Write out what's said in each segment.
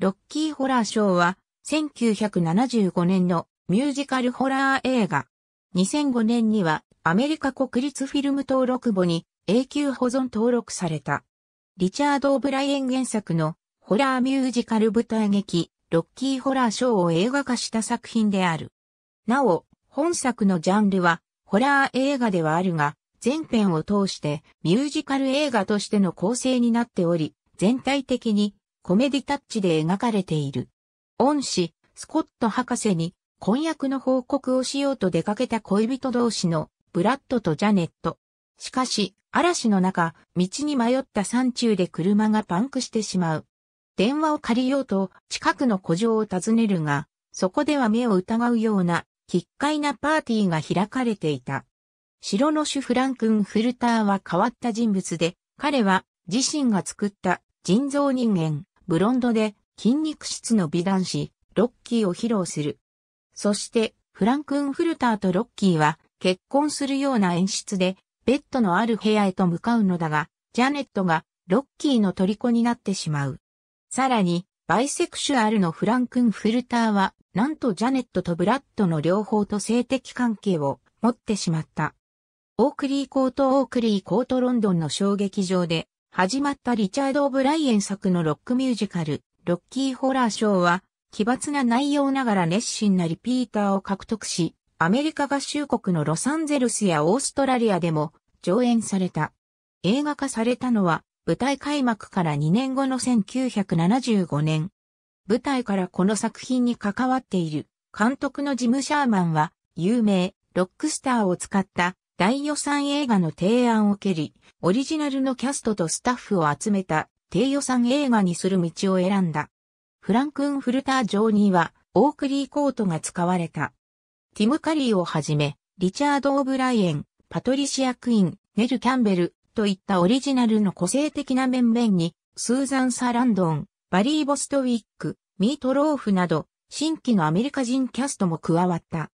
ロッキーホラー賞は、1975年のミュージカルホラー映画。2005年には、アメリカ国立フィルム登録簿に永久保存登録された。リチャード・オブライエン原作のホラーミュージカル舞台劇、ロッキーホラーショーを映画化した作品である。なお、本作のジャンルは、ホラー映画ではあるが、全編を通してミュージカル映画としての構成になっており、全体的にコメディタッチで描かれている。恩師、スコット博士に婚約の報告をしようと出かけた恋人同士のブラッドとジャネット。しかし、嵐の中、道に迷った山中で車がパンクしてしまう。電話を借りようと近くの古城を訪ねるが、そこでは目を疑うような、奇怪なパーティーが開かれていた。城の主フランクン・フルターは変わった人物で、彼は自身が作った人造人間、ブロンドで筋肉質の美男子、ロッキーを披露する。そして、フランクンフルターとロッキーは結婚するような演出で、ベッドのある部屋へと向かうのだが、ジャネットがロッキーの虜になってしまう。さらに、バイセクシュアルのフランクンフルターは、なんとジャネットとブラッドの両方と性的関係を持ってしまった。オークリーコートオークリーコートロンドンの衝撃場で始まったリチャード・オブライエン作のロックミュージカル、ロッキー・ホラーショーは、奇抜な内容ながら熱心なリピーターを獲得し、アメリカ合衆国のロサンゼルスやオーストラリアでも上演された。映画化されたのは、舞台開幕から2年後の1975年。舞台からこの作品に関わっている監督のジム・シャーマンは、有名、ロックスターを使った第予算映画の提案を蹴り、オリジナルのキャストとスタッフを集めた低予算映画にする道を選んだ。フランクンフルター上には、オークリーコートが使われた。ティム・カリーをはじめ、リチャード・オブライエン、パトリシア・クイン、ネル・キャンベルといったオリジナルの個性的な面々に、スーザン・サランドン、バリー・ボストウィック、ミート・ローフなど、新規のアメリカ人キャストも加わった。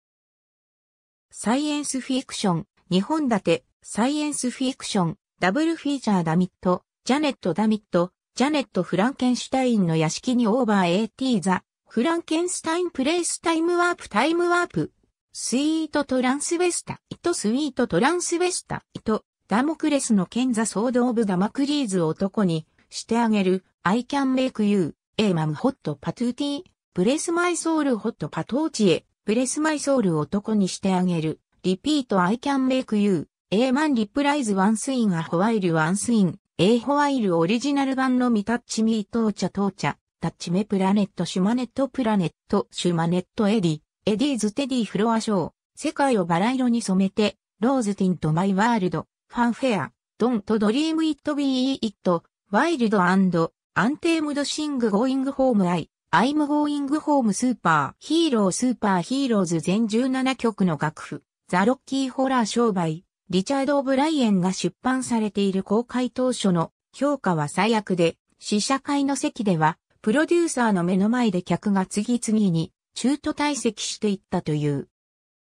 サイエンスフィクション、日本立て、サイエンスフィクション、ダブルフィーチャーダミット、ジャネット・ダミット、ジャネット・フランケンシュタインの屋敷にオーバー AT ザ、フランケンスタインプレイスタイムワープタイムワープ、スイート・トランスウェスタ、イト・スイート・トランスウェスタ、イト、ダモクレスの剣座ド・オブ・ダマクリーズを男にしてあげる、I can make you, イ・マム・ホット・パトゥーティー、ブレスマイソールホットパトーチエ、ブレスマイソール男にしてあげる。repeat I can make you, A man replies once in a while once in, A while オリジナル版のミタッチミートーチャトーチャ、タッチメプラネットシュマネットプラネットシュマネットエディ、エディーズテディフロアショー、世界をバラ色に染めて、ローズティントマイワールド、ファンフェア、ドンとドリームイットビーイット、ワイルドアンド、アンテームドシングゴーイングホームアイ、アイムゴーイングホームスーパーヒーロースーパーヒーローズ全17曲の楽譜。ザ・ロッキー・ホラー商売、リチャード・オブライエンが出版されている公開当初の評価は最悪で、試写会の席では、プロデューサーの目の前で客が次々に中途退席していったという。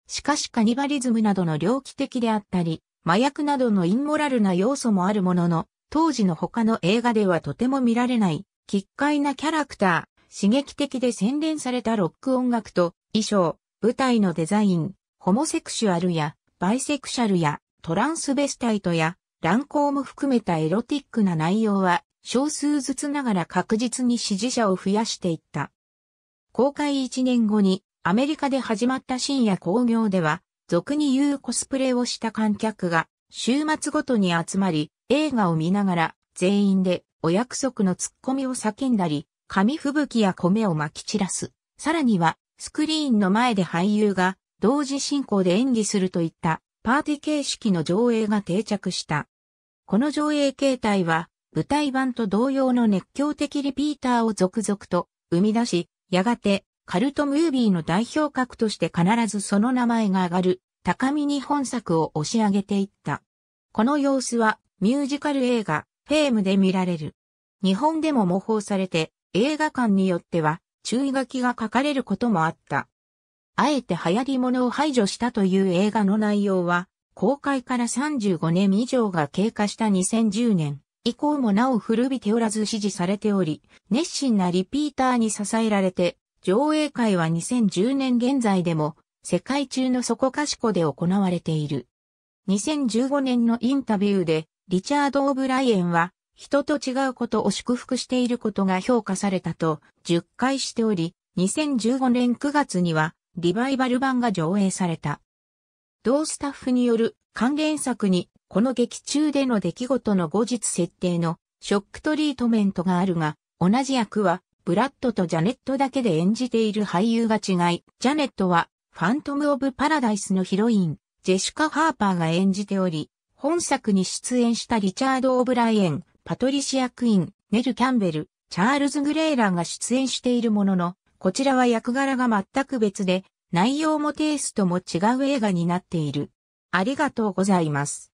しかしカニバリズムなどの猟奇的であったり、麻薬などのインモラルな要素もあるものの、当時の他の映画ではとても見られない、奇怪なキャラクター、刺激的で洗練されたロック音楽と、衣装、舞台のデザイン、ホモセクシュアルや、バイセクシャルや、トランスベスタイトや、乱行も含めたエロティックな内容は、少数ずつながら確実に支持者を増やしていった。公開1年後に、アメリカで始まった深夜興行では、俗に言うコスプレをした観客が、週末ごとに集まり、映画を見ながら、全員で、お約束のツッコミを叫んだり、紙吹雪や米を撒き散らす。さらには、スクリーンの前で俳優が、同時進行で演技するといったパーティ形式の上映が定着した。この上映形態は舞台版と同様の熱狂的リピーターを続々と生み出し、やがてカルトムービーの代表格として必ずその名前が上がる高見に本作を押し上げていった。この様子はミュージカル映画フェームで見られる。日本でも模倣されて映画館によっては注意書きが書かれることもあった。あえて流行り物を排除したという映画の内容は、公開から35年以上が経過した2010年以降もなお古びておらず支持されており、熱心なリピーターに支えられて、上映会は2010年現在でも世界中のそこかしこで行われている。2015年のインタビューでリチャード・オブライエンは人と違うことを祝福していることが評価されたと10回しており、2015年9月にはリバイバル版が上映された。同スタッフによる関連作に、この劇中での出来事の後日設定のショックトリートメントがあるが、同じ役はブラッドとジャネットだけで演じている俳優が違い、ジャネットはファントム・オブ・パラダイスのヒロイン、ジェシカ・ハーパーが演じており、本作に出演したリチャード・オブライエン、パトリシア・クイン、ネル・キャンベル、チャールズ・グレイラーが出演しているものの、こちらは役柄が全く別で、内容もテイストも違う映画になっている。ありがとうございます。